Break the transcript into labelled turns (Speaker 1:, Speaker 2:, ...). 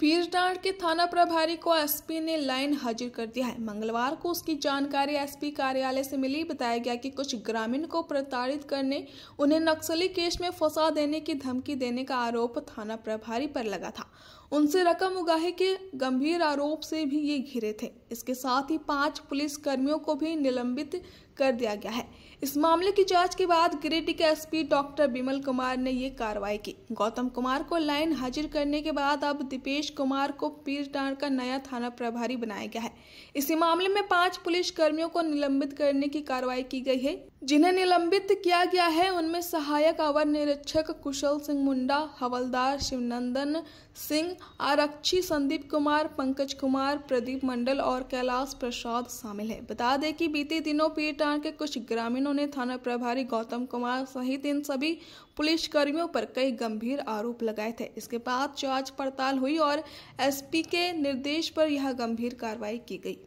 Speaker 1: पीरडांड के थाना प्रभारी को एसपी ने लाइन हाजिर कर दिया है मंगलवार को उसकी जानकारी एसपी कार्यालय से मिली बताया गया कि कुछ ग्रामीण को प्रताड़ित करने उन्हें नक्सली केस में फंसा देने की धमकी देने का आरोप थाना प्रभारी पर लगा था उनसे रकम उगाही के गंभीर आरोप से भी ये घिरे थे इसके साथ ही पांच पुलिस कर्मियों को भी निलंबित कर दिया गया है इस मामले की जांच के बाद गिरिडीह के एसपी डॉक्टर बिमल कुमार ने ये कार्रवाई की गौतम कुमार को लाइन हाजिर करने के बाद अब दीपेश कुमार को पीरटाण का नया थाना प्रभारी बनाया गया है इसी मामले में पांच पुलिस कर्मियों को निलंबित करने की कार्रवाई की गई है जिन्हें निलंबित किया गया है उनमें सहायक अवर निरीक्षक कुशल सिंह मुंडा हवलदार शिवनंदन सिंह आरक्षी संदीप कुमार पंकज कुमार प्रदीप मंडल और कैलाश प्रसाद शामिल हैं बता दें कि बीते दिनों पीरटाण के कुछ ग्रामीणों ने थाना प्रभारी गौतम कुमार सहित इन सभी पुलिसकर्मियों पर कई गंभीर आरोप लगाए थे इसके बाद जांच पड़ताल हुई और एस के निर्देश पर यह गंभीर कार्रवाई की गई